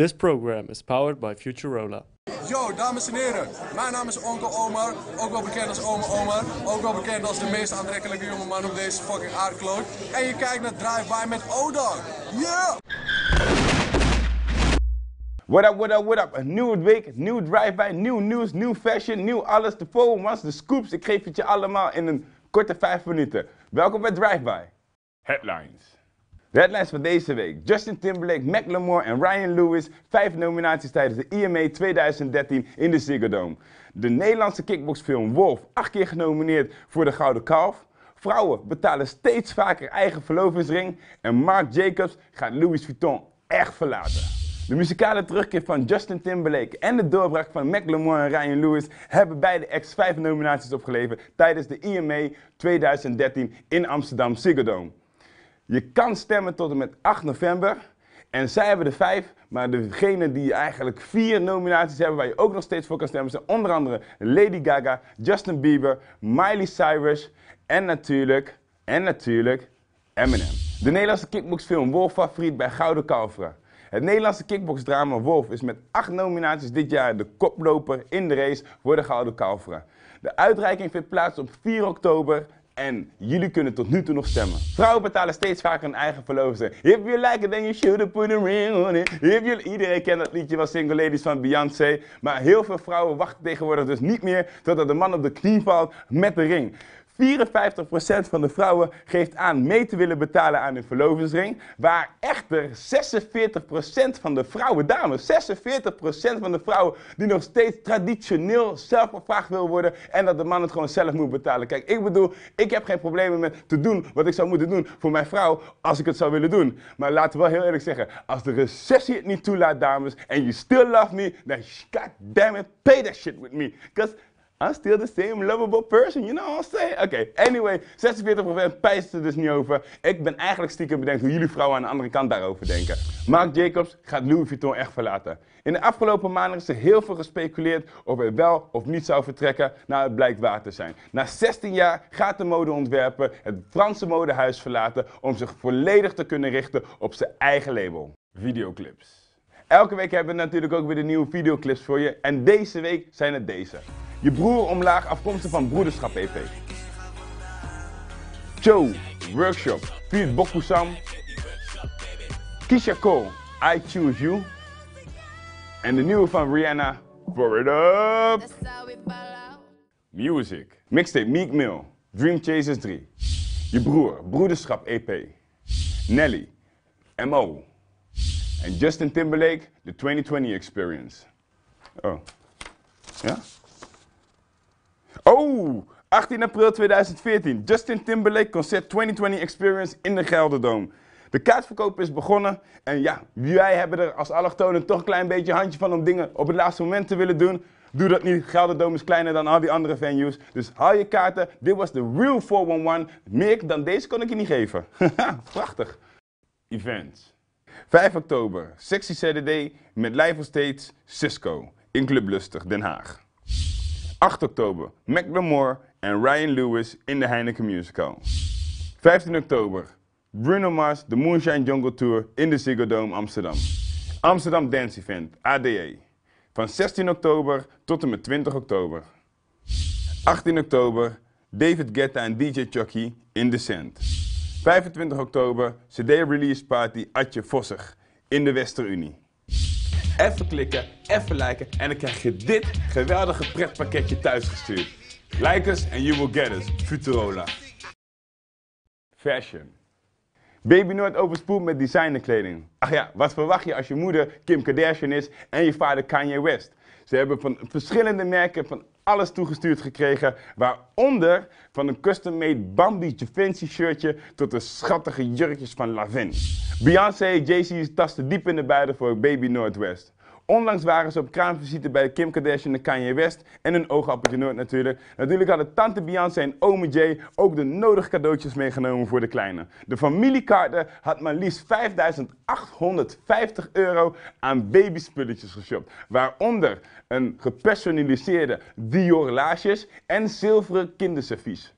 This program is powered by Futurola. Yo, dames en heren. Mijn naam is Onkel Omar. Ook wel bekend als Oma Omar. Ook wel bekend als de meest aantrekkelijke jonge man op deze fucking aardkloot. En je kijkt naar Drive-By met Odog. Yeah! What up, what up, what up? Een nieuwe week, nieuw drive-by, nieuw nieuws, nieuw fashion, nieuw alles. De was, de scoops. Ik geef het je allemaal in een korte vijf minuten. Welkom bij Drive-By. Headlines. De headlines van deze week. Justin Timberlake, Macklemore en Ryan Lewis. Vijf nominaties tijdens de IMA e 2013 in de Ziggo Dome. De Nederlandse kickboxfilm Wolf, acht keer genomineerd voor de Gouden Kalf. Vrouwen betalen steeds vaker eigen verlovingsring. En Marc Jacobs gaat Louis Vuitton echt verlaten. De muzikale terugkeer van Justin Timberlake en de doorbraak van Macklemore en Ryan Lewis hebben beide ex vijf nominaties opgeleverd tijdens de IMA e 2013 in Amsterdam Ziggo Dome. Je kan stemmen tot en met 8 november. En zij hebben de vijf, maar degene die eigenlijk vier nominaties hebben waar je ook nog steeds voor kan stemmen zijn onder andere Lady Gaga, Justin Bieber, Miley Cyrus en natuurlijk, en natuurlijk Eminem. De Nederlandse kickboxfilm Wolf favoriet bij Gouden Kalveren. Het Nederlandse kickboxdrama Wolf is met acht nominaties dit jaar de koploper in de race voor de Gouden Kalveren. De uitreiking vindt plaats op 4 oktober en jullie kunnen tot nu toe nog stemmen. Vrouwen betalen steeds vaker hun eigen verloofde. If you like it, then you should put a ring on it. If you... Iedereen kent dat liedje van Single Ladies van Beyoncé. Maar heel veel vrouwen wachten tegenwoordig dus niet meer totdat de man op de knie valt met de ring. 54% van de vrouwen geeft aan mee te willen betalen aan hun verlovingsring. Waar echter 46% van de vrouwen, dames, 46% van de vrouwen die nog steeds traditioneel zelf gevraagd wil worden. En dat de man het gewoon zelf moet betalen. Kijk, ik bedoel, ik heb geen problemen met te doen wat ik zou moeten doen voor mijn vrouw als ik het zou willen doen. Maar laten we wel heel eerlijk zeggen, als de recessie het niet toelaat, dames, en you still love me, then god damn it, pay that shit with me. Because I'm still the same lovable person, you know what I'm saying? Oké, anyway, 46% pijst er dus niet over. Ik ben eigenlijk stiekem bedenkt hoe jullie vrouwen aan de andere kant daarover denken. Marc Jacobs gaat Louis Vuitton echt verlaten. In de afgelopen maanden is er heel veel gespeculeerd of hij wel of niet zou vertrekken. Nou, het blijkt waar te zijn. Na 16 jaar gaat de modeontwerper het Franse modehuis verlaten om zich volledig te kunnen richten op zijn eigen label. Videoclips. Elke week hebben we natuurlijk ook weer de nieuwe videoclips voor je. En deze week zijn het deze. Je broer omlaag afkomstig van Broederschap EP. Joe Workshop, Piet Bokusam. Kisha Cole, I Choose You. En de nieuwe van Rihanna, For It Up. Music, mixtape Meek Mill, Dream Chasers 3. Je broer, Broederschap EP. Nelly, MO. En Justin Timberlake, The 2020 Experience. Oh. Ja? Oh, 18 april 2014. Justin Timberlake Concert 2020 Experience in de Gelderdoom. De kaartverkoop is begonnen en ja, wij hebben er als allochtonen toch een klein beetje handje van om dingen op het laatste moment te willen doen. Doe dat niet, Gelderdoom is kleiner dan al die andere venues. Dus haal je kaarten, dit was de real 411. Meer dan deze kon ik je niet geven. Prachtig. Event. 5 oktober, Sexy Saturday met live of States Cisco in Club Lustig, Den Haag. 8 oktober, Macklemore en Ryan Lewis in de Heineken Musical. 15 oktober, Bruno Mars, de Moonshine Jungle Tour in de Ziggo Dome Amsterdam. Amsterdam Dance Event, ADE. Van 16 oktober tot en met 20 oktober. 18 oktober, David Guetta en DJ Chucky in The Cent. 25 oktober, CD Release Party Atje Vossig in de Wester-Unie. Even klikken, even liken en dan krijg je dit geweldige pretpakketje thuisgestuurd. Like us and you will get us. Futurola. Fashion. Baby nooit overspoeld met designerkleding. Ach ja, wat verwacht je als je moeder Kim Kardashian is en je vader Kanye West? Ze hebben van verschillende merken van alles toegestuurd gekregen, waaronder van een custom-made Bambi Fancy shirtje tot de schattige jurkjes van Lavin. Beyoncé, Jay-Z tasten diep in de buiden voor Baby Northwest. Onlangs waren ze op kraamvisite bij Kim Kardashian en Kanye West en hun oogappeltje Noord natuurlijk. Natuurlijk hadden tante Beyoncé en ome Jay ook de nodige cadeautjes meegenomen voor de kleine. De familiekaarten had maar liefst 5850 euro aan babyspulletjes geshopt. Waaronder een gepersonaliseerde Dior laarsjes en zilveren kinderservies.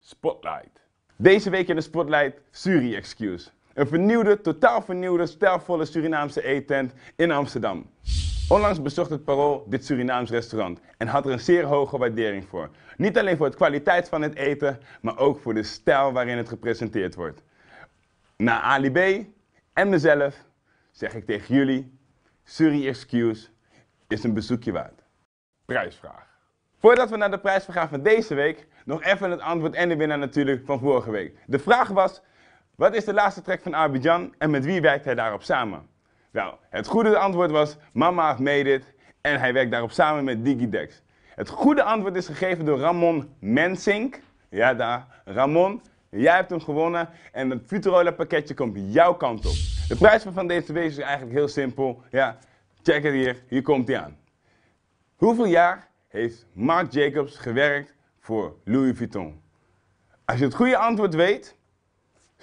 Spotlight. Deze week in de Spotlight Suri Excuse. Een vernieuwde, totaal vernieuwde, stijlvolle Surinaamse eetent in Amsterdam. Onlangs bezocht het Parool dit Surinaams restaurant en had er een zeer hoge waardering voor. Niet alleen voor de kwaliteit van het eten, maar ook voor de stijl waarin het gepresenteerd wordt. Na Ali B en mezelf zeg ik tegen jullie, Suri Excuse is een bezoekje waard. Prijsvraag. Voordat we naar de prijsvraag van deze week, nog even het antwoord en de winnaar natuurlijk van vorige week. De vraag was, wat is de laatste trek van Abidjan en met wie werkt hij daarop samen? Wel, het goede antwoord was Mama Have Made It en hij werkt daarop samen met Digidex. Het goede antwoord is gegeven door Ramon Mensink. Ja, daar. Ramon, jij hebt hem gewonnen en het Futurola pakketje komt jouw kant op. De prijs van deze wezen is eigenlijk heel simpel. Ja, check het hier. Hier komt hij aan. Hoeveel jaar heeft Marc Jacobs gewerkt voor Louis Vuitton? Als je het goede antwoord weet,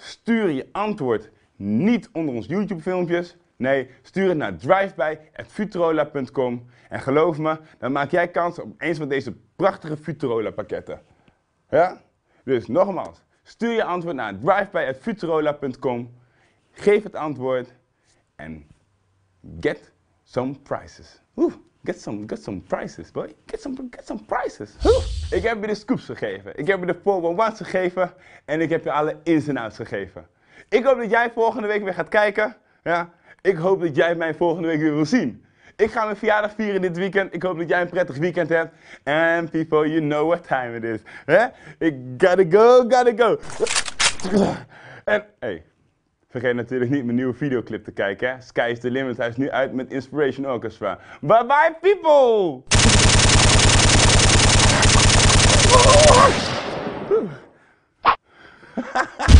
Stuur je antwoord niet onder ons YouTube filmpjes. Nee, stuur het naar driveby.futurola.com. En geloof me, dan maak jij kans op eens van deze prachtige Futurola pakketten. Ja? Dus nogmaals, stuur je antwoord naar driveby.futurola.com. Geef het antwoord en get some prizes. Oeh. Get some, get some prices, boy. Get some, get some prices. Ik heb je de scoops gegeven. Ik heb je de 411's gegeven. En ik heb je alle ins en outs gegeven. Ik hoop dat jij volgende week weer gaat kijken. Ja? Ik hoop dat jij mij volgende week weer wil zien. Ik ga mijn verjaardag vieren dit weekend. Ik hoop dat jij een prettig weekend hebt. And people, you know what time it is. Hè? Ik gotta go, gotta go. En, hey. Vergeet natuurlijk niet mijn nieuwe videoclip te kijken. Hè? Sky is the limit. Hij is nu uit met Inspiration Orchestra. Bye bye people!